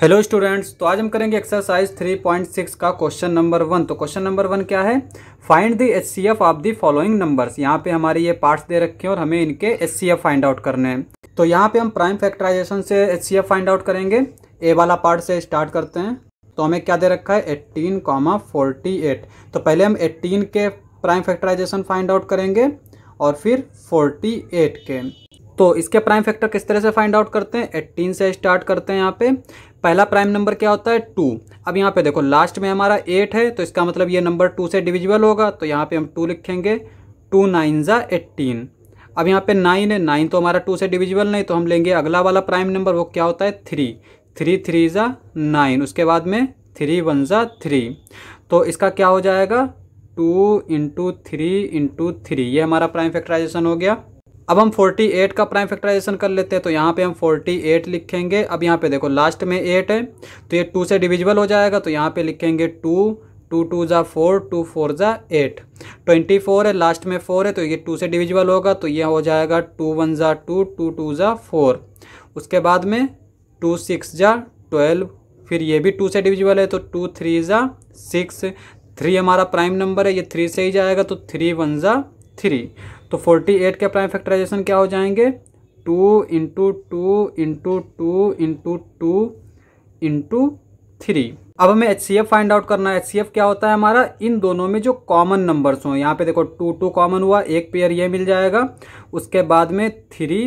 hello students तो आज हम करेंगे एक्सरसाइज 3.6 का क्वेश्चन नंबर वन तो क्वेश्चन नंबर वन क्या है find the H C F of the following numbers यहाँ पे हमारे ये पार्ट्स दे रखे हैं और हमें इनके H C F find out करने हैं तो यहाँ पे हम प्राइम फैक्टराइजेशन से H C F find out करेंगे ए वाला पार्ट से स्टार्ट करते हैं तो हमें क्या दे रखा है एट्टीन कॉमा फोर्टी एट तो पहले हम एट्टीन के प्राइम फैक्टराइजेशन फाइंड आउट करेंगे और फिर फोर्टी एट के तो इसके प्राइम फैक्टर किस तरह से फाइंड आउट करते हैं एट्टीन से स्टार्ट करते हैं यहाँ पे पहला प्राइम नंबर क्या होता है टू अब यहाँ पे देखो लास्ट में हमारा एट है तो इसका मतलब ये नंबर टू से डिविजिबल होगा तो यहाँ पे हम टू लिखेंगे टू नाइन ज़ा एट्टीन अब यहाँ पे नाइन है नाइन तो हमारा टू से डिविजिबल नहीं तो हम लेंगे अगला वाला प्राइम नंबर वो क्या होता है थ्री थ्री थ्री ज़ा नाइन उसके बाद में थ्री वन ज़ा थ्री तो इसका क्या हो जाएगा two into three into three ये हमारा प्राइम फैक्ट्राइजेशन हो गया अब हम 48 का प्राइम फैक्टराइजेशन कर लेते हैं तो यहाँ पे हम 48 लिखेंगे अब यहाँ पे देखो लास्ट में 8 है तो ये 2 से डिविजिबल हो जाएगा तो यहाँ पे लिखेंगे 2 टू टू ज़ा फोर टू फोर ज़ा एट ट्वेंटी फोर है लास्ट में फोर है तो ये टू से डिविजिबल होगा तो यह हो जाएगा टू वन ज़ा टू टू टू ज़ा फोर उसके बाद में टू सिक्स ज़ा ट्वेल्व फिर ये भी टू से डिविजिबल है तो टू थ्री ज़ा सिक्स थ्री हमारा प्राइम नंबर है ये थ्री से ही जाएगा तो थ्री वन ज़ा थ्री तो फोर्टी एट के प्राइम फैक्टराइजेशन क्या हो जाएंगे two into two into two into two into three अब हमें H C F find out करना है एच सी एफ क्या होता है हमारा इन दोनों में जो कॉमन नंबर्स हों यहाँ पे देखो टू टू कॉमन हुआ एक पेयर ये मिल जाएगा उसके बाद में थ्री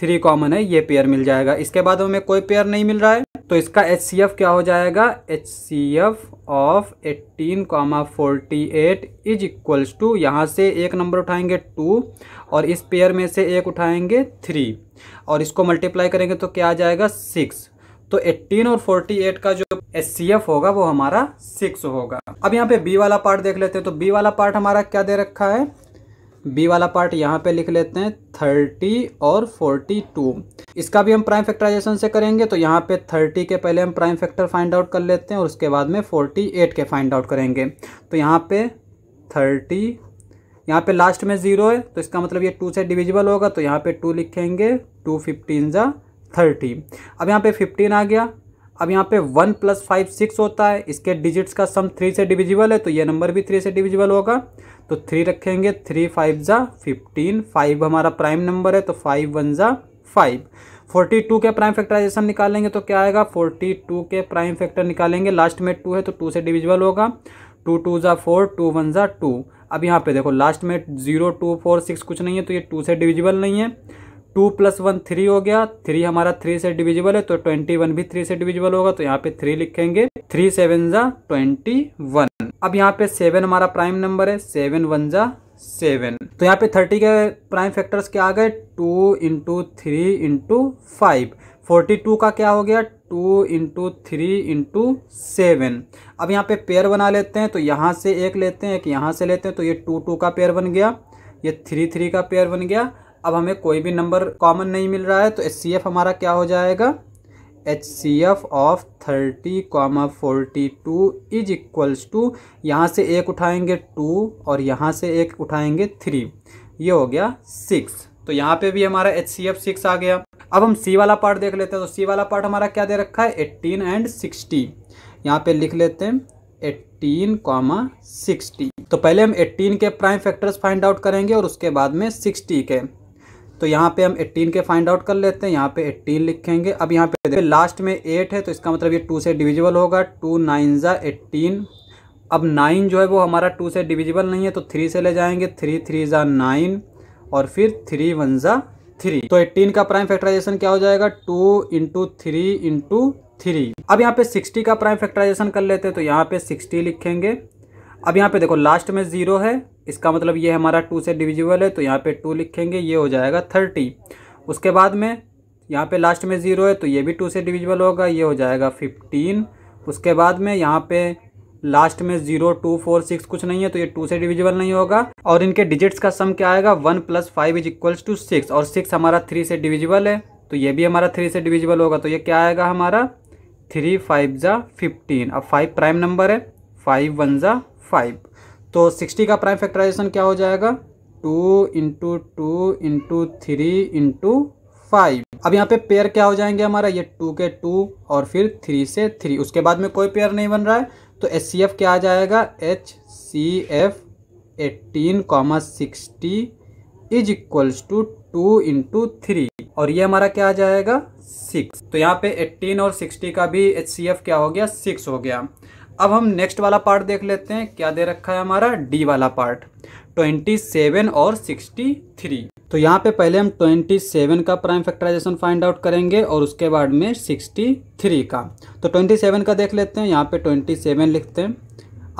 थ्री कॉमन है ये पेयर मिल जाएगा इसके बाद हमें कोई पेयर नहीं मिल रहा है तो इसका एच सी एफ क्या हो जाएगा H C F of eighteen comma forty eight is equals to यहाँ से एक नंबर उठाएंगे टू और इस पेयर में से एक उठाएंगे थ्री और इसको मल्टीप्लाई करेंगे तो क्या आ जाएगा सिक्स तो 18 और 48 का जो एस होगा वो हमारा सिक्स होगा अब यहाँ पे बी वाला पार्ट देख लेते हैं तो बी वाला पार्ट हमारा क्या दे रखा है बी वाला पार्ट यहाँ पे लिख लेते हैं थर्टी और फोर्टी टू इसका भी हम प्राइम फैक्टराइजेशन से करेंगे तो यहाँ पे थर्टी के पहले हम प्राइम फैक्टर फाइंड आउट कर लेते हैं और उसके बाद में फोर्टी एट के फाइंड आउट करेंगे तो यहाँ पे थर्टी यहाँ पे लास्ट में ज़ीरो है तो इसका मतलब ये टू से डिविजिबल होगा तो यहाँ पे टू लिखेंगे टू फिफ्टीन ज़ा थर्टी अब यहाँ पे फिफ्टीन आ गया अब यहाँ पे वन प्लस फाइव सिक्स होता है इसके डिजिट्स का सम थ्री से डिविजिबल है तो ये नंबर भी थ्री से डिविजिबल होगा तो थ्री रखेंगे थ्री फाइव ज़ा फिफ्टीन फाइव हमारा प्राइम नंबर है तो फाइव वन ज़ा फाइव फोर्टी टू के प्राइम फैक्टराइजेशन निकालेंगे तो क्या आएगा फोर्टी टू के प्राइम फैक्टर निकालेंगे लास्ट में टू है तो टू से डिविजिबल होगा टू टू ज़ा फोर टू वन ज़ा टू अब यहाँ पे देखो लास्ट में जीरो टू फोर सिक्स कुछ नहीं है तो ये टू से डिविजिबल नहीं है टू प्लस वन थ्री हो गया थ्री हमारा थ्री से डिविजिबल है तो ट्वेंटी वन भी थ्री से डिविजिबल होगा तो यहाँ पे थ्री लिखेंगे थ्री सेवन जा ट्वेंटी वन अब यहाँ पे सेवन हमारा प्राइम नंबर है सेवन वन जा सेवन तो यहाँ पे थर्टी के प्राइम फैक्टर्स क्या आ गए two into three into five forty two का क्या हो गया two into three into seven अब यहाँ पे पेयर बना लेते हैं तो यहाँ से एक लेते हैं एक यहाँ से लेते हैं तो ये टू टू का पेयर बन गया ये थ्री थ्री का पेयर बन गया अब हमें कोई भी नंबर कॉमन नहीं मिल रहा है तो एच हमारा क्या हो जाएगा H C F of thirty comma forty two is equals to यहाँ से एक उठाएंगे टू और यहाँ से एक उठाएंगे थ्री ये हो गया सिक्स तो यहाँ पे भी हमारा एच सी एफ सिक्स आ गया अब हम सी वाला पार्ट देख लेते हैं तो सी वाला पार्ट हमारा क्या दे रखा है एट्टीन एंड सिक्सटी यहाँ पे लिख लेते हैं एट्टीन कॉमा सिक्सटी तो पहले हम एट्टीन के प्राइम फैक्टर्स फाइंड आउट करेंगे और उसके बाद में सिक्सटी के तो यहाँ पे हम 18 के फाइंड आउट कर लेते हैं यहाँ पे 18 लिखेंगे अब यहाँ पे देखिए लास्ट में 8 है तो इसका मतलब ये 2 से डिविजिबल होगा 2 नाइन ज़ा एट्टीन अब 9 जो है वो हमारा 2 से डिविजिबल नहीं है तो 3 से ले जाएंगे 3 थ्री ज़ा नाइन और फिर 3 वन ज़ा थ्री तो 18 का प्राइम फैक्टराइजेशन क्या हो जाएगा two into three into three अब यहाँ पे 60 का प्राइम फैक्टराइजेशन कर लेते हैं तो यहाँ पे 60 लिखेंगे अब यहाँ पे देखो लास्ट में ज़ीरो है इसका मतलब ये हमारा टू से डिविजिबल है तो यहाँ पे टू लिखेंगे ये हो जाएगा थर्टी उसके बाद में यहाँ पे लास्ट में ज़ीरो है तो ये भी टू से डिविजिबल होगा ये हो जाएगा फिफ्टीन उसके बाद में यहाँ पे लास्ट में जीरो टू फोर सिक्स कुछ नहीं है तो ये टू से डिविजिबल नहीं होगा और इनके डिजिट्स का सम क्या आएगा one plus five is equals to six और सिक्स हमारा थ्री से डिविजिबल है तो ये भी हमारा थ्री से डिविजिबल होगा तो ये क्या आएगा हमारा थ्री फाइव ज़ा फिफ्टीन अब फाइव प्राइम नंबर है फाइव वन ज़ा फाइव तो सिक्सटी का प्राइम फैक्टराइजेशन क्या हो जाएगा two into two into three into five अब यहाँ पे पेयर क्या हो जाएंगे हमारा ये टू के टू और फिर थ्री से थ्री उसके बाद में कोई पेयर नहीं बन रहा है तो एच सी एफ क्या आ जाएगा H C F eighteen comma sixty is equals to two into three और ये हमारा क्या आ जाएगा सिक्स तो यहाँ पे एट्टीन और सिक्सटी का भी एच सी एफ क्या हो गया सिक्स हो गया अब हम नेक्स्ट वाला पार्ट देख लेते हैं क्या दे रखा है हमारा डी वाला पार्ट ट्वेंटी सेवन और सिक्सटी थ्री तो यहाँ पे पहले हम ट्वेंटी सेवन का प्राइम फैक्टराइजेशन फाइंड आउट करेंगे और उसके बाद में सिक्सटी थ्री का तो ट्वेंटी सेवन का देख लेते हैं यहाँ पे ट्वेंटी सेवन लिखते हैं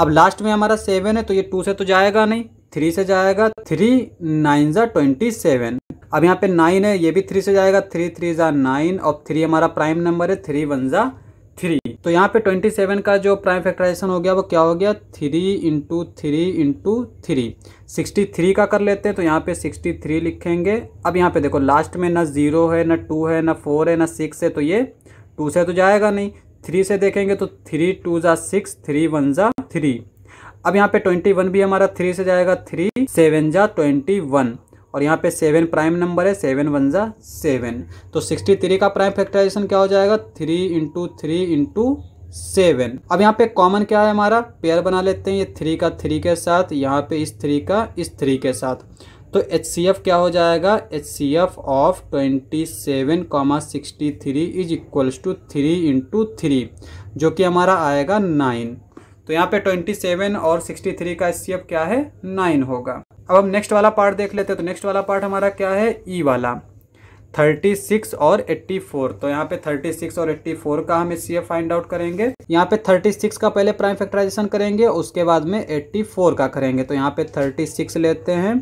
अब लास्ट में हमारा सेवन है तो ये टू से तो जाएगा नहीं थ्री से जाएगा थ्री नाइन ज़ा ट्वेंटी सेवन अब यहाँ पे नाइन है ये भी थ्री से जाएगा थ्री थ्री ज़ा नाइन और थ्री हमारा प्राइम नंबर है थ्री वन ज़ा थ्री तो यहाँ पे ट्वेंटी सेवन का जो प्राइम फैक्टराइजेशन हो गया वो क्या हो गया three into three into three sixty three का कर लेते हैं तो यहाँ पे सिक्सटी थ्री लिखेंगे अब यहाँ पे देखो लास्ट में ना ज़ीरो है ना टू है ना फोर है ना सिक्स है तो ये टू से तो जाएगा नहीं थ्री से देखेंगे तो थ्री टू ज़ा सिक्स थ्री वन ज़ा थ्री अब यहाँ पे ट्वेंटी वन भी हमारा थ्री से जाएगा थ्री सेवन ज़ा ट्वेंटी वन और यहाँ पे सेवन प्राइम नंबर है सेवन वन ज़ा सेवन तो सिक्सटी थ्री का प्राइम फैक्टराइजेशन क्या हो जाएगा three into three into seven अब यहाँ पे कॉमन क्या है हमारा पेयर बना लेते हैं ये थ्री का थ्री के साथ यहाँ पे इस थ्री का इस थ्री के साथ तो एच सी एफ क्या हो जाएगा H C F of twenty seven comma sixty three is equals to three into three जो कि हमारा आएगा नाइन तो यहाँ पे 27 और 63 का एस क्या है नाइन होगा अब हम नेक्स्ट वाला पार्ट देख लेते हैं तो नेक्स्ट वाला पार्ट हमारा क्या है ई e वाला 36 और 84 तो यहाँ पे 36 और 84 का हम एच फाइंड आउट करेंगे यहाँ पे 36 का पहले प्राइम फैक्टराइजेशन करेंगे उसके बाद में 84 का करेंगे तो यहाँ पे 36 लेते हैं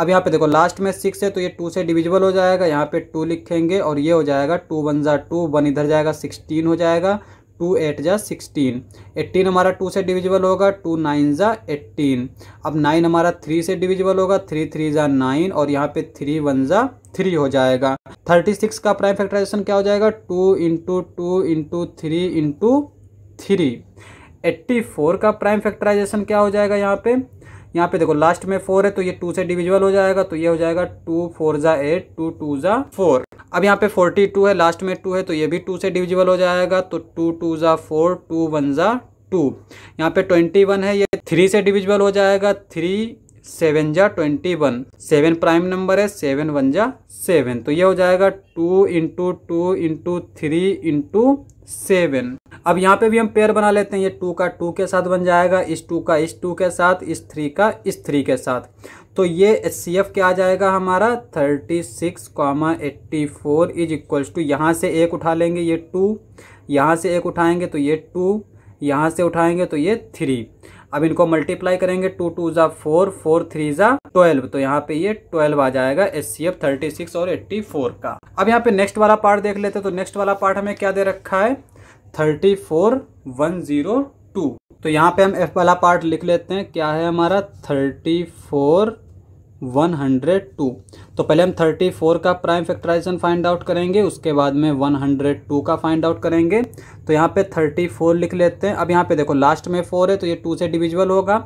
अब यहाँ पे देखो लास्ट में सिक्स है तो ये टू से डिविजिबल हो जाएगा यहाँ पे टू लिखेंगे और ये हो जाएगा टू वन ज़ा टू वन इधर जाएगा सिक्सटीन हो जाएगा टू एट जा सिक्सटीन एट्टीन हमारा टू से डिविजिबल होगा टू नाइन ज़ा एट्टीन अब नाइन हमारा थ्री से डिविजिबल होगा थ्री थ्री ज़ा नाइन और यहाँ पे थ्री वन ज़ा थ्री हो जाएगा थर्टी सिक्स का प्राइम फैक्टराइजेशन क्या हो जाएगा two into two into three into three eighty four का प्राइम फैक्टराइजेशन क्या हो जाएगा यहाँ पे यहाँ पे देखो लास्ट में फोर है तो ये टू से डिविजुअल हो जाएगा तो ये हो जाएगा टू फोर ज़ा एट टू टू ज़ा फोर अब यहाँ पे फोर्टी टू है लास्ट में टू है तो ये भी टू से डिविजुअल हो जाएगा तो टू टू ज़ा फोर टू वन ज़ा टू यहाँ पे ट्वेंटी वन है ये थ्री से डिविजुअल हो जाएगा थ्री सेवन जा twenty one seven prime number है सेवन वन जा सेवन तो ये हो जाएगा two into two into three into seven अब यहाँ पे भी हम पेयर बना लेते हैं ये टू का टू के साथ बन जाएगा इस टू का इस टू के साथ इस थ्री का इस थ्री के साथ तो ये एच सी एफ क्या आ जाएगा हमारा thirty six comma eighty four is equals to यहाँ से एक उठा लेंगे ये टू यहाँ से एक उठाएंगे तो ये टू यहाँ से उठाएंगे तो ये थ्री अब इनको मल्टीप्लाई करेंगे टू टू ज़ा फोर फोर थ्री ज़ा ट्वेल्व तो यहाँ पे ये ट्वेल्व आ जाएगा S C F thirty six और एट्टी फोर का अब यहाँ पे नेक्स्ट वाला पार्ट देख लेते हैं तो नेक्स्ट वाला पार्ट हमें क्या दे रखा है thirty four one zero two तो यहाँ पे हम एफ वाला पार्ट लिख लेते हैं क्या है हमारा थर्टी फोर 102 तो पहले हम 34 का प्राइम फैक्टराइजेशन फाइंड आउट करेंगे उसके बाद में 102 का फाइंड आउट करेंगे तो यहाँ पे 34 लिख लेते हैं अब यहाँ पे देखो लास्ट में 4 है तो ये 2 से डिविजल होगा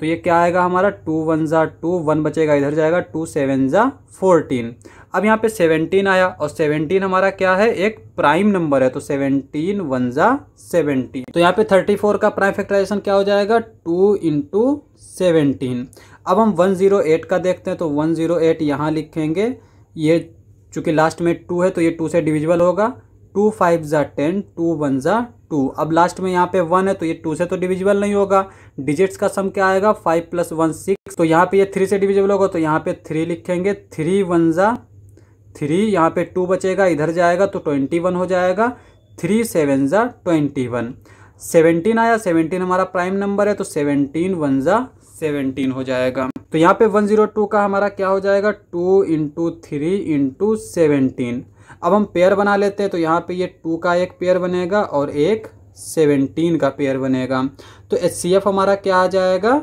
तो ये क्या आएगा हमारा टू वन ज़ा टू वन बचेगा इधर जाएगा टू सेवन ज़ा फोरटीन अब यहाँ पे सेवनटीन आया और सेवनटीन हमारा क्या है एक प्राइम नंबर है तो सेवनटीन वन ज़ा सेवनटीन तो यहाँ पे थर्टी फोर का प्राइम फैक्टराइजेशन क्या हो जाएगा टू इंटू सेवनटीन अब हम 108 का देखते हैं तो 108 ज़ीरो यहाँ लिखेंगे ये चूँकि लास्ट में टू है तो ये टू से डिविजिबल होगा टू फाइव ज़ा टेन टू वन ज़ा टू अब लास्ट में यहाँ पे वन है तो ये टू से तो डिविजिबल नहीं होगा डिजिट्स का सम क्या आएगा फाइव प्लस वन सिक्स तो यहाँ पे ये थ्री से डिविजिबल होगा तो यहाँ पे थ्री लिखेंगे थ्री वन ज़ा थ्री यहाँ पे टू बचेगा इधर जाएगा तो ट्वेंटी वन हो जाएगा थ्री सेवन ज़ा ट्वेंटी वन सेवनटीन आया सेवनटीन हमारा प्राइम नंबर है तो सेवनटीन वन ज़ा सेवनटीन हो जाएगा तो यहाँ पे वन जीरो टू का हमारा क्या हो जाएगा two into three into seventeen अब हम पेयर बना लेते हैं तो यहाँ पे ये टू का एक पेयर बनेगा और एक सेवनटीन का पेयर बनेगा तो एच हमारा क्या आ जाएगा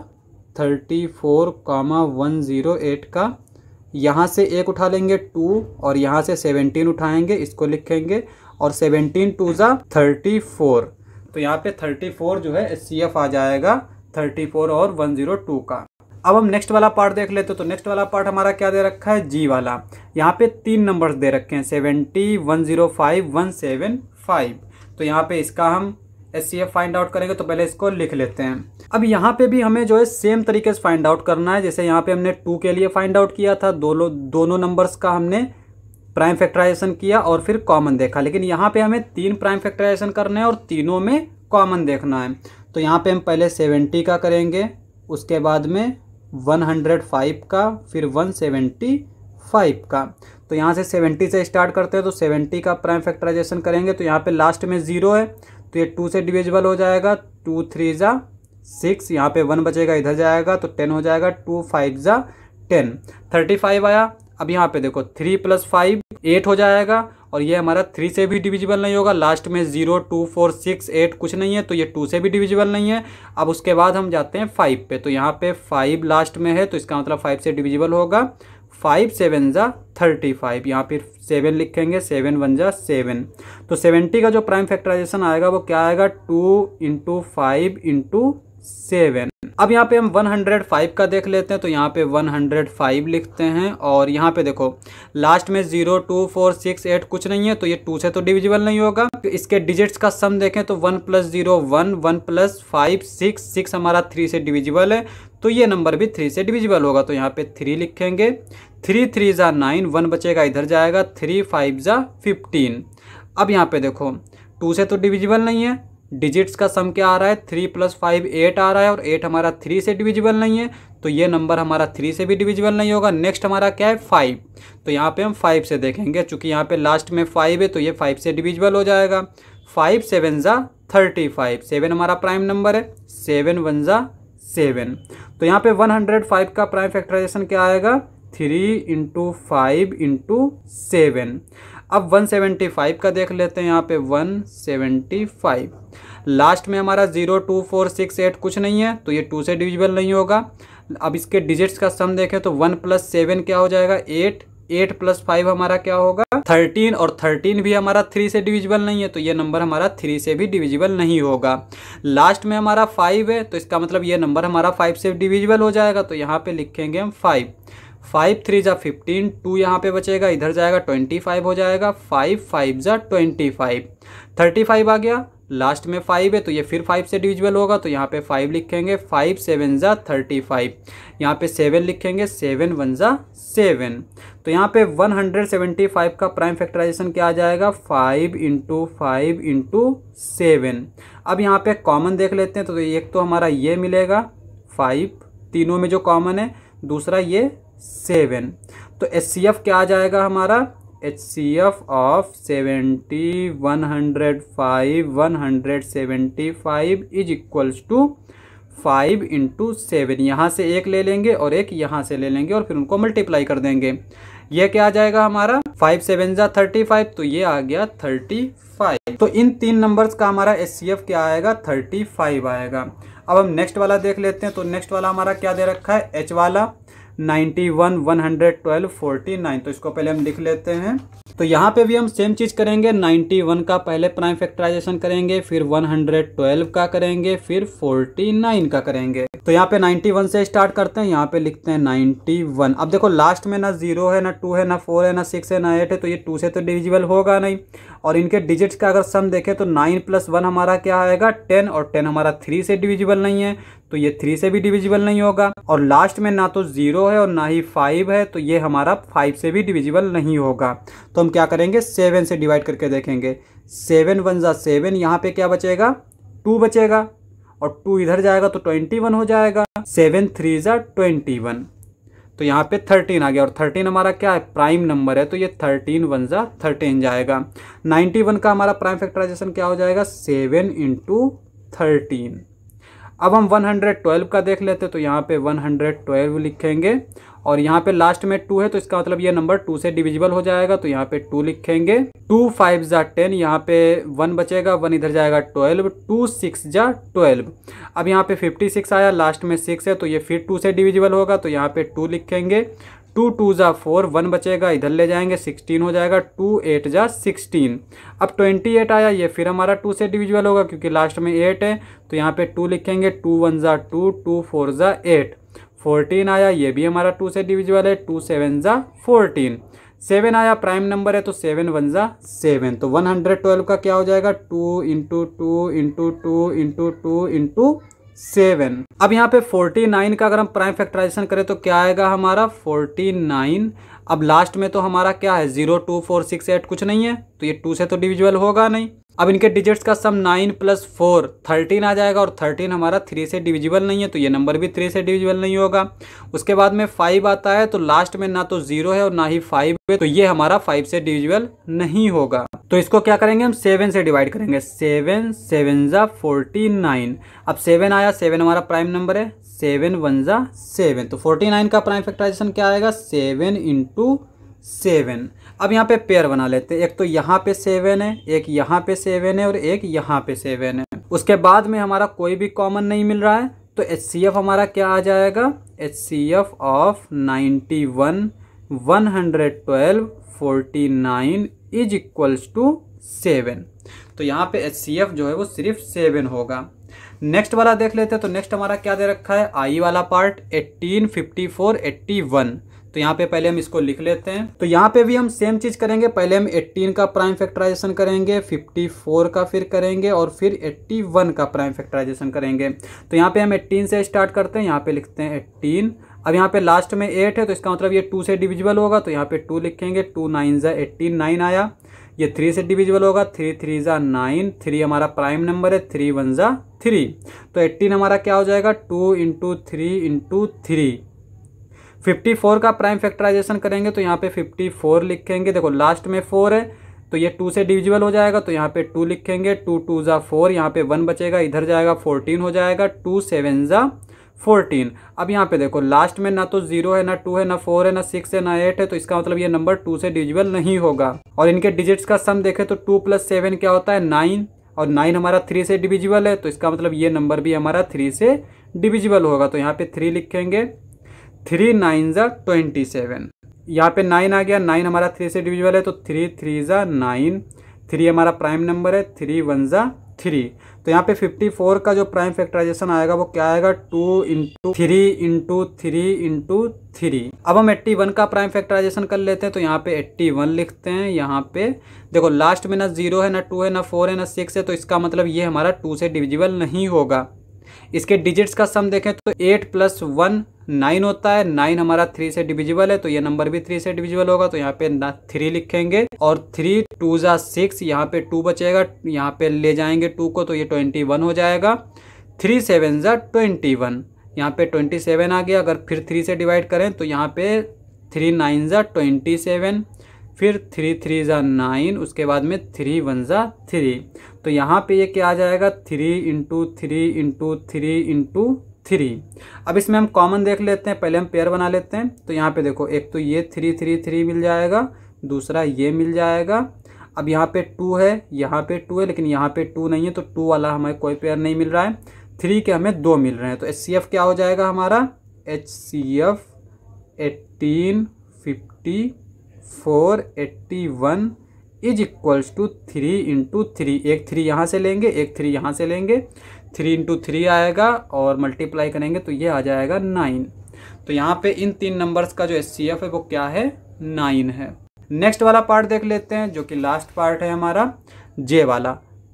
thirty four comma one zero eight का यहाँ से एक उठा लेंगे टू और यहाँ से सेवनटीन उठाएंगे इसको लिखेंगे और सेवनटीन टू ज़ा थर्टी फोर तो यहाँ पे थर्टी फोर जो है एस आ जाएगा थर्टी फोर और वन जीरो टू का अब हम नेक्स्ट वाला पार्ट देख लेते तो नेक्स्ट वाला पार्ट हमारा क्या दे रखा है जी वाला यहाँ पे तीन नंबर्स दे रखे हैं seventy one zero five one seven five तो यहाँ पे इसका हम S C F find out करेंगे तो पहले इसको लिख लेते हैं अब यहाँ पे भी हमें जो है सेम तरीके से फाइंड आउट करना है जैसे यहाँ पे हमने टू के लिए फाइंड आउट किया था दोनों दोनों नंबर्स का हमने प्राइम फैक्टराइजेशन किया और फिर कॉमन देखा लेकिन यहाँ पे हमें तीन प्राइम फैक्टराइजेशन करना है और तीनों में कॉमन देखना है तो यहाँ पे हम पहले सेवेंटी का करेंगे उसके बाद में वन हंड्रेड फाइव का फिर वन सेवेंटी फाइव का तो यहाँ से सेवेंटी से स्टार्ट करते हैं तो सेवेंटी का प्राइम फैक्टराइजेशन करेंगे तो यहाँ पे लास्ट में ज़ीरो है तो ये टू से डिविजिबल हो जाएगा टू थ्री ज़ा सिक्स यहाँ पे वन बचेगा इधर जाएगा तो टेन हो जाएगा टू फाइव ज़ा टेन थर्टी फाइव आया अब यहाँ पे देखो थ्री प्लस फाइव एट हो जाएगा और ये हमारा थ्री से भी डिविजिबल नहीं होगा लास्ट में zero two four six eight कुछ नहीं है तो ये टू से भी डिविजिबल नहीं है अब उसके बाद हम जाते हैं फाइव पे तो यहाँ पे फाइव लास्ट में है तो इसका मतलब फाइव से डिविजिबल होगा फाइव सेवन ज़ा थर्टी फाइव यहाँ पर सेवन लिखेंगे सेवन वन ज़ा सेवन तो सेवेंटी का जो प्राइम फैक्टराइजेशन आएगा वो क्या आएगा two into five into seven अब यहाँ पे हम 105 का देख लेते हैं तो यहाँ पे 105 लिखते हैं और यहाँ पे देखो लास्ट में zero two four six eight कुछ नहीं है तो ये टू से तो डिविजिबल नहीं होगा इसके डिजिट्स का सम देखें तो one plus zero one one plus five six six हमारा थ्री से डिविजिबल है तो ये नंबर भी थ्री से डिविजिबल होगा तो यहाँ पे थ्री लिखेंगे थ्री थ्री ज़ा नाइन वन बचेगा इधर जाएगा थ्री फाइव ज़ा फिफ्टीन अब यहाँ पे देखो टू से तो डिविजिबल नहीं है डिजिट्स का सम क्या आ रहा है थ्री प्लस फाइव एट आ रहा है और एट हमारा थ्री से डिविजिबल नहीं है तो ये नंबर हमारा थ्री से भी डिविजिबल नहीं होगा नेक्स्ट हमारा क्या है फाइव तो यहाँ पे हम फाइव से देखेंगे चूंकि यहाँ पे लास्ट में फाइव है तो ये फाइव से डिविजिबल हो जाएगा फाइव सेवन ज़ा थर्टी फाइव सेवन हमारा प्राइम नंबर है सेवन वन ज़ा सेवन तो यहाँ पे वन हंड्रेड फाइव का प्राइम फैक्टराइजेशन क्या आएगा three into five into seven अब 175 का देख लेते हैं यहाँ पे 175 लास्ट में हमारा zero two four six eight कुछ नहीं है तो ये टू से डिविजिबल नहीं होगा अब इसके डिजिट्स का सम देखें तो वन प्लस सेवन क्या हो जाएगा एट एट प्लस फाइव हमारा क्या होगा थर्टीन और थर्टीन भी हमारा थ्री से डिविजिबल नहीं है तो ये नंबर हमारा थ्री से भी डिविजिबल नहीं होगा लास्ट में हमारा फाइव है तो इसका मतलब ये नंबर हमारा फाइव से डिविजिबल हो जाएगा तो यहाँ पे लिखेंगे हम फाइव फाइव थ्री ज़ा फिफ्टीन टू यहाँ पे बचेगा इधर जाएगा ट्वेंटी फाइव हो जाएगा फाइव फाइव ज़ा ट्वेंटी फाइव थर्टी फाइव आ गया लास्ट में फाइव है तो ये फिर फाइव से डिविजिबल होगा तो यहाँ पे फाइव लिखेंगे फाइव सेवन ज़ा थर्टी फाइव यहाँ पे सेवन लिखेंगे सेवन वन ज़ा सेवन तो यहाँ पे वन हंड्रेड सेवेंटी फाइव का प्राइम फैक्टराइजेशन क्या आ जाएगा five into five into seven अब यहाँ पे कॉमन देख लेते हैं तो एक तो हमारा ये मिलेगा फाइव तीनों में जो कॉमन है दूसरा ये सेवन तो एच सी एफ क्या आ जाएगा हमारा H C F of seventy one hundred five one hundred seventy five is equals to five into seven यहाँ से एक ले लेंगे और एक यहाँ से ले लेंगे और फिर उनको मल्टीप्लाई कर देंगे यह क्या आ जाएगा हमारा फाइव सेवन जा थर्टी फाइव तो ये आ गया थर्टी फाइव तो इन तीन नंबर्स का हमारा एच सी एफ क्या आएगा थर्टी फाइव आएगा अब हम नेक्स्ट वाला देख लेते हैं तो नेक्स्ट वाला हमारा क्या दे रखा है एच वाला ninety one one hundred twelve forty nine तो इसको पहले हम लिख लेते हैं तो यहाँ पे भी हम सेम चीज़ करेंगे वन का पहले प्राइम फैक्टराइजेशन करेंगे फिर ट्वेल्व का करेंगे फिर नाइन का करेंगे तो यहाँ पे वन से स्टार्ट करते हैं यहाँ पे लिखते हैं वन अब देखो लास्ट में ना जीरो है ना टू है ना फोर है ना सिक्स है ना एट है तो ये टू से तो डिविजिबल होगा नहीं और इनके डिजिट्स का अगर सम देखें तो नाइन प्लस वन हमारा क्या आएगा टेन और टेन हमारा थ्री से डिविजिबल नहीं है तो ये थ्री से भी डिविजिबल नहीं होगा और लास्ट में ना तो जीरो है और ना ही फाइव है तो ये हमारा फाइव से भी डिविजिबल नहीं होगा तो हम क्या करेंगे सेवन से डिवाइड करके देखेंगे सेवन वन ज़ा सेवन यहाँ पर क्या बचेगा टू बचेगा और टू इधर जाएगा तो ट्वेंटी वन हो जाएगा सेवन थ्री ज़ा ट्वेंटी वन तो यहाँ पे थर्टीन आ गया और थर्टीन हमारा क्या है प्राइम नंबर है तो ये थर्टीन वन ज़ा थर्टीन जाएगा नाइन्टी वन का हमारा प्राइम फैक्टराइजेशन क्या हो जाएगा सेवन इंटू थर्टीन अब हम 112 का देख लेते हैं तो यहाँ पे 112 लिखेंगे और यहाँ पे लास्ट में टू है तो इसका मतलब ये नंबर टू से डिविजिबल हो जाएगा तो यहाँ पे टू लिखेंगे टू फाइव जा टेन यहाँ पे वन बचेगा वन इधर जाएगा ट्वेल्व टू सिक्स जा ट्वेल्व अब यहाँ पे फिफ्टी सिक्स आया लास्ट में सिक्स है तो ये फिर टू से डिविजिबल होगा तो यहाँ पे टू लिखेंगे टू टू ज़ा फोर वन बचेगा इधर ले जाएंगे सिक्सटीन हो जाएगा टू एट ज़ा सिक्सटीन अब ट्वेंटी एट आया ये फिर हमारा टू से डिविजुअल होगा क्योंकि लास्ट में एट है तो यहाँ पे टू लिखेंगे टू वन ज़ा टू टू फोर ज़ा एट फोर्टीन आया ये भी हमारा टू से डिविजुअल है टू सेवन ज़ा फोर्टीन सेवन आया प्राइम नंबर है तो सेवन वन ज़ा सेवन तो वन हंड्रेड ट्वेल्व का क्या हो जाएगा two into two into two into two into seven अब यहाँ पे फोर्टी नाइन का अगर हम प्राइम फैक्टराइजेशन करें तो क्या आएगा हमारा फोर्टी नाइन अब लास्ट में तो हमारा क्या है zero two four six eight कुछ नहीं है तो ये टू से तो डिविजुअल होगा नहीं अब इनके डिजिट्स का sum nine plus four thirteen आ जाएगा और थर्टीन हमारा थ्री से डिविजिबल नहीं है तो ये नंबर भी थ्री से डिविजिबल नहीं होगा उसके बाद में फाइव आता है तो लास्ट में ना तो जीरो है और ना ही फाइव है तो ये हमारा फाइव से डिविजिबल नहीं होगा तो इसको क्या करेंगे हम सेवन से डिवाइड करेंगे सेवन सेवन ज़ा फोर्टी नाइन अब सेवन आया सेवन हमारा प्राइम नंबर है सेवन वन ज़ा सेवन तो फोर्टी नाइन का प्राइम फैक्टराइजेशन क्या आएगा सेवन इंटू सेवन अब यहाँ पे पेयर बना लेते हैं एक तो यहाँ पे सेवन है एक यहाँ पे सेवन है और एक यहाँ पे सेवन है उसके बाद में हमारा कोई भी कॉमन नहीं मिल रहा है तो एच सी एफ हमारा क्या आ जाएगा H C F of ninety one one hundred twelve forty nine is equals to seven तो यहाँ पे एच सी एफ जो है वो सिर्फ सेवन होगा नेक्स्ट वाला देख लेते हैं तो नेक्स्ट हमारा क्या दे रखा है आई वाला part eighteen fifty four eighty one तो यहाँ पे पहले हम इसको लिख लेते हैं तो यहाँ पे भी हम सेम चीज करेंगे पहले हम 18 का प्राइम फैक्टराइजेशन करेंगे 54 का फिर करेंगे और फिर 81 का प्राइम फैक्टराइजेशन करेंगे तो यहाँ पे हम 18 से स्टार्ट करते हैं यहाँ पे लिखते हैं 18 अब यहाँ पे लास्ट में 8 है तो इसका मतलब ये 2 से डिविजिबल होगा तो यहाँ पे 2 लिखेंगे टू नाइन ज़ा एट्टीन नाइन आया ये थ्री से डिविजिबल होगा थ्री थ्री ज़ा नाइन थ्री हमारा प्राइम नंबर है थ्री वन ज़ा थ्री तो एट्टीन हमारा क्या हो जाएगा two into three into three 54 का प्राइम फैक्टराइजेशन करेंगे तो यहाँ पे 54 लिखेंगे देखो लास्ट में फोर है तो ये टू से डिविजिबल हो जाएगा तो यहाँ पे टू लिखेंगे टू टू ज़ा फोर यहाँ पे वन बचेगा इधर जाएगा फोर्टीन हो जाएगा टू सेवन ज़ा फोर्टीन अब यहाँ पे देखो लास्ट में ना तो जीरो है ना टू है ना फोर है ना सिक्स है ना एट है तो इसका मतलब ये नंबर टू से डिविजिबल नहीं होगा और इनके डिजिट्स का सम देखें तो टू प्लस सेवन क्या होता है नाइन और नाइन हमारा थ्री से डिविजिबल है तो इसका मतलब ये नंबर भी हमारा थ्री से डिविजिबल होगा तो यहाँ पे थ्री लिखेंगे थ्री नाइन ज़ा ट्वेंटी सेवन यहाँ पे नाइन आ गया नाइन हमारा थ्री से डिविजल तो है तो थ्री थ्री ज़ा नाइन थ्री हमारा प्राइम नंबर है थ्री वन ज़ा थ्री तो यहाँ पे फिफ्टी फोर का जो प्राइम फैक्टराइजेशन आएगा वो क्या आएगा two into three into three into three अब हम एट्टी वन का प्राइम फैक्टराइजेशन कर लेते हैं तो यहाँ पे एट्टी वन लिखते हैं यहाँ पे देखो लास्ट में ना जीरो है ना टू है ना फोर है ना सिक्स है तो इसका मतलब ये हमारा टू से डिविजिबल नहीं होगा इसके डिजिट्स का सम देखें तो एट प्लस वन नाइन होता है नाइन हमारा थ्री से डिविजिबल है तो ये नंबर भी थ्री से डिविजिबल होगा तो यहाँ पे थ्री लिखेंगे और थ्री टू ज़ा सिक्स यहाँ पे टू बचेगा यहाँ पे ले जाएंगे टू को तो ये ट्वेंटी वन हो जाएगा थ्री सेवन ज़ा ट्वेंटी वन यहाँ पे ट्वेंटी सेवन आ गया अगर फिर थ्री से डिवाइड करें तो यहाँ पे थ्री नाइन ज़ा ट्वेंटी सेवन फिर थ्री थ्री ज़ा नाइन उसके बाद में थ्री वन ज़ा थ्री तो यहाँ पे ये क्या आ जाएगा three into three into three into three अब इसमें हम कॉमन देख लेते हैं पहले हम पेयर बना लेते हैं तो यहाँ पे देखो एक तो ये थ्री थ्री थ्री मिल जाएगा दूसरा ये मिल जाएगा अब यहाँ पे टू है यहाँ पे टू है लेकिन यहाँ पे टू नहीं है तो टू वाला हमें कोई पेयर नहीं मिल रहा है थ्री के हमें दो मिल रहे हैं तो एच सी एफ़ क्या हो जाएगा हमारा H C F eighteen fifty four eighty one is equals to three into three एक थ्री यहाँ से लेंगे एक थ्री यहाँ से लेंगे थ्री इंटू थ्री आएगा और मल्टीप्लाई करेंगे तो ये आ जाएगा नाइन तो यहाँ पे इन तीन नंबर्स का जो एस है वो क्या है नाइन है नेक्स्ट वाला पार्ट देख लेते हैं जो कि लास्ट पार्ट है हमारा जे वाला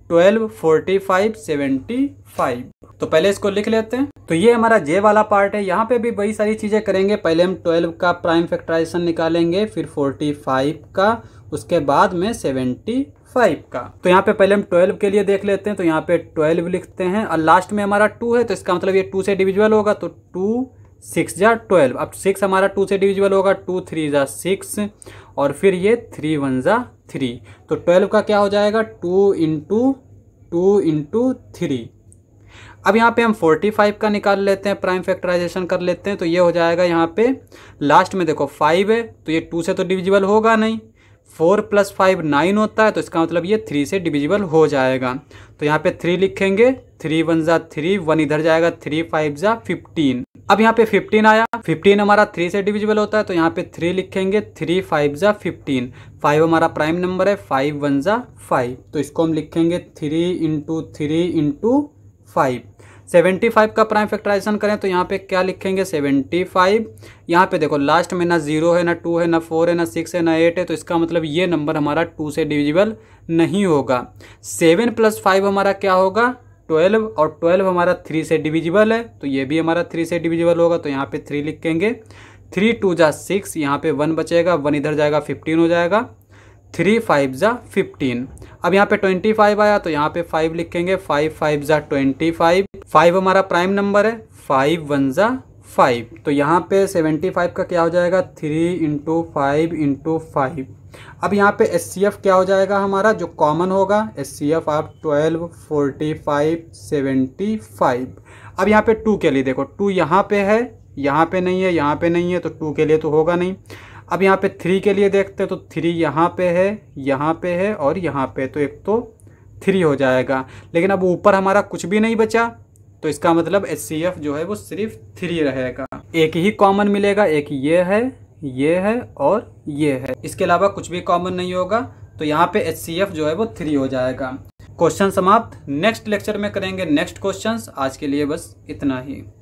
twelve forty five seventy five तो पहले इसको लिख लेते हैं तो ये हमारा जे वाला पार्ट है यहाँ पे भी वही सारी चीज़ें करेंगे पहले हम 12 का प्राइम फैक्टराइजेशन निकालेंगे फिर 45 का उसके बाद में 75 का तो यहाँ पे पहले हम 12 के लिए देख लेते हैं तो यहाँ पे 12 लिखते हैं और लास्ट में हमारा 2 है तो इसका मतलब ये 2 से डिविजुअल होगा तो 2 सिक्स या ट्वेल्व अब सिक्स हमारा टू से डिविजुअल होगा टू थ्री या सिक्स और फिर ये थ्री वन ज़ा थ्री तो ट्वेल्व का क्या हो जाएगा two into two into three अब यहाँ पे हम 45 का निकाल लेते हैं प्राइम फैक्टराइजेशन कर लेते हैं तो ये हो जाएगा यहाँ पे लास्ट में देखो फाइव है तो ये टू से तो डिविजिबल होगा नहीं फोर प्लस फाइव नाइन होता है तो इसका मतलब ये थ्री से डिविजिबल हो जाएगा तो यहाँ पे थ्री लिखेंगे थ्री वन ज़ा थ्री वन इधर जाएगा थ्री फाइव ज़ा फिफ्टीन अब यहाँ पे फिफ्टीन आया फिफ्टीन हमारा थ्री से डिविजिबल होता है तो यहाँ पे थ्री लिखेंगे थ्री फाइव ज़ा फिफ्टीन फाइव हमारा प्राइम नंबर है फाइव वन ज़ा फाइव तो इसको हम लिखेंगे three into three into five 75 का प्राइम फैक्टराइजेशन करें तो यहाँ पे क्या लिखेंगे 75 यहाँ पे देखो लास्ट में ना जीरो है ना टू है ना फोर है ना सिक्स है ना एट है तो इसका मतलब ये नंबर हमारा टू से डिविजिबल नहीं होगा सेवन प्लस फाइव हमारा क्या होगा ट्वेल्व और ट्वेल्व हमारा थ्री से डिविजिबल है तो ये भी हमारा थ्री से डिविजिबल होगा तो यहाँ पे थ्री लिखेंगे थ्री टू जा सिक्स यहाँ पे वन बचेगा वन इधर जाएगा फिफ्टीन हो जाएगा थ्री फाइव ज़ा फिफ्टीन अब यहाँ पे ट्वेंटी फाइव आया तो यहाँ पे फाइव लिखेंगे फाइव फाइव ज़ा ट्वेंटी फाइव फाइव हमारा प्राइम नंबर है फाइव वन ज़ा फाइव तो यहाँ पे सेवेंटी फाइव का क्या हो जाएगा three into five into five अब यहाँ पे एस सी एफ़ क्या हो जाएगा हमारा जो कॉमन होगा एस सी एफ़ आप twelve forty five seventy five अब यहाँ पे टू के लिए देखो टू यहाँ पे है यहाँ पे नहीं है यहाँ पे नहीं है तो टू के लिए तो होगा नहीं अब यहाँ पे थ्री के लिए देखते हैं तो थ्री यहाँ पे है यहाँ पे है और यहाँ पे तो एक तो थ्री हो जाएगा लेकिन अब ऊपर हमारा कुछ भी नहीं बचा तो इसका मतलब एच जो है वो सिर्फ थ्री रहेगा एक ही कॉमन मिलेगा एक ये है ये है और ये है इसके अलावा कुछ भी कॉमन नहीं होगा तो यहाँ पे एच जो है वो थ्री हो जाएगा क्वेश्चन समाप्त नेक्स्ट लेक्चर में करेंगे नेक्स्ट क्वेश्चंस आज के लिए बस इतना ही